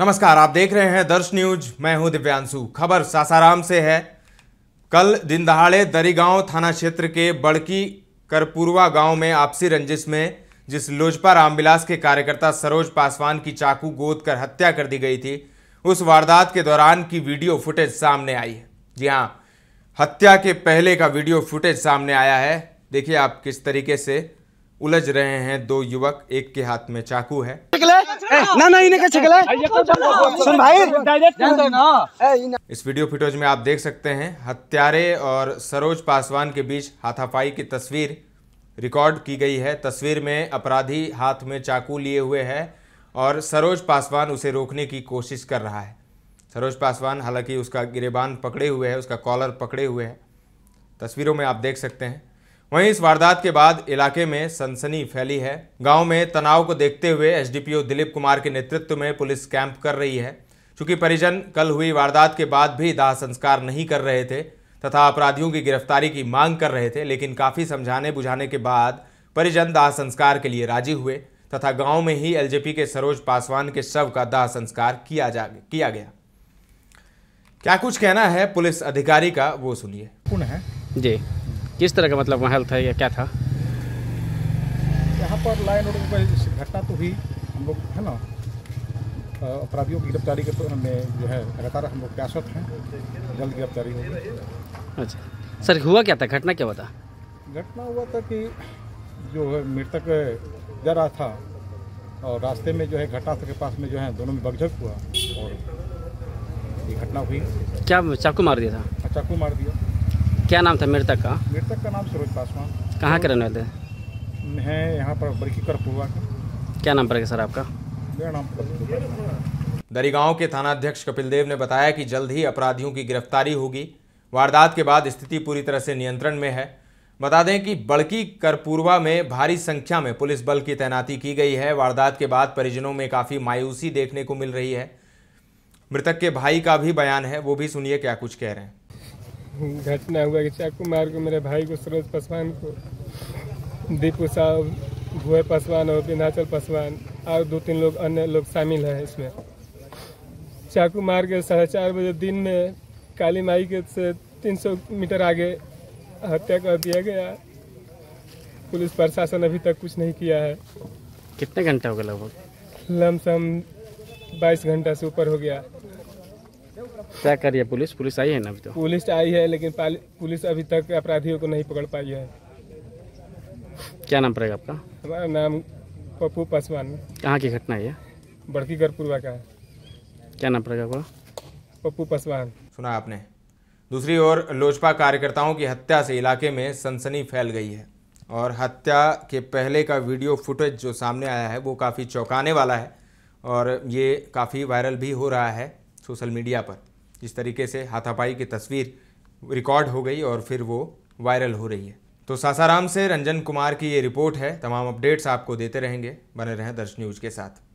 नमस्कार आप देख रहे हैं दर्श न्यूज मैं हूं दिव्यांशु खबर सासाराम से है कल दिन दहाड़े दरीगांव थाना क्षेत्र के बड़की करपुरवा गांव में आपसी रंजिश में जिस लोजपा रामविलास के कार्यकर्ता सरोज पासवान की चाकू गोद कर हत्या कर दी गई थी उस वारदात के दौरान की वीडियो फुटेज सामने आई है जी हाँ हत्या के पहले का वीडियो फुटेज सामने आया है देखिए आप किस तरीके से उलझ रहे हैं दो युवक एक के हाथ में चाकू है ना ना इन्हें कैसे तो सुन भाई इस वीडियो फुटेज में आप देख सकते हैं हत्यारे और सरोज पासवान के बीच हाथापाई की तस्वीर रिकॉर्ड की गई है तस्वीर में अपराधी हाथ में चाकू लिए हुए है और सरोज पासवान उसे रोकने की कोशिश कर रहा है सरोज पासवान हालांकि उसका गिरेबान पकड़े हुए है उसका कॉलर पकड़े हुए है तस्वीरों में आप देख सकते हैं वहीं इस वारदात के बाद इलाके में सनसनी फैली है गांव में तनाव को देखते हुए एसडीपीओ दिलीप कुमार के नेतृत्व में पुलिस कैंप कर रही है चूंकि परिजन कल हुई वारदात के बाद भी दाह संस्कार नहीं कर रहे थे तथा अपराधियों की गिरफ्तारी की मांग कर रहे थे लेकिन काफ़ी समझाने बुझाने के बाद परिजन दाह संस्कार के लिए राजी हुए तथा गांव में ही एलजेपी के सरोज पासवान के शव का दाह संस्कार किया जा किया गया क्या कुछ कहना है पुलिस अधिकारी का वो सुनिए कौन है जी किस तरह का मतलब वहाँ था या क्या था यहाँ पर लाइन रोड पर घटना तो हुई हम लोग है ना अपराधियों की गिरफ्तारी के तो में जो है लगातार हम लोग प्यासत हैं जल्द गिरफ्तारी होगी अच्छा सर हुआ क्या था घटना क्या हुआ था घटना हुआ था कि जो है मृतक जा रहा था और रास्ते में जो है घटना के पास में जो है दोनों में बगझक हुआ और ये घटना हुई क्या चाकू मार दिया था हाँ, चाकू मार दिया क्या नाम था मृतक का मृतक का नाम सूरज पासवान कहाँ के रहने वाले थे हैं यहाँ पर बड़की करपुरवा क्या नाम पड़ेगा सर आपका मेरा नाम दरीगांव के थानाध्यक्ष कपिल देव ने बताया कि जल्द ही अपराधियों की गिरफ्तारी होगी वारदात के बाद स्थिति पूरी तरह से नियंत्रण में है बता दें कि बड़की करपूरवा में भारी संख्या में पुलिस बल की तैनाती की गई है वारदात के बाद परिजनों में काफ़ी मायूसी देखने को मिल रही है मृतक के भाई का भी बयान है वो भी सुनिए क्या कुछ कह रहे हैं घटना हुआ कि चाकू मार के मेरे भाई को सूरज पासवान को दीपू साहब भूए पासवान और विन्ध्याचल पासवान और दो तीन लोग अन्य लोग शामिल हैं इसमें चाकू मार के साढ़े चार बजे दिन में काली माई के से 300 मीटर आगे हत्या कर दिया गया पुलिस प्रशासन अभी तक कुछ नहीं किया है कितने घंटा हो गया लगभग लमसम 22 घंटा से ऊपर हो गया क्या कर रही है पुलिस पुलिस आई है ना अभी तो पुलिस आई है लेकिन पुलिस अभी तक अपराधियों को नहीं पकड़ पाई है क्या नाम पड़ेगा आपका हमारा नाम पप्पू पासवान कहाँ की घटना है बड़की गढ़पुरवा का है क्या नाम पड़ेगा आपका पप्पू पासवान सुना आपने दूसरी ओर लोजपा कार्यकर्ताओं की हत्या से इलाके में सनसनी फैल गई है और हत्या के पहले का वीडियो फुटेज जो सामने आया है वो काफ़ी चौंकाने वाला है और ये काफ़ी वायरल भी हो रहा है सोशल मीडिया पर इस तरीके से हाथापाई की तस्वीर रिकॉर्ड हो गई और फिर वो वायरल हो रही है तो सासाराम से रंजन कुमार की ये रिपोर्ट है तमाम अपडेट्स आपको देते रहेंगे बने रहें दर्श न्यूज़ के साथ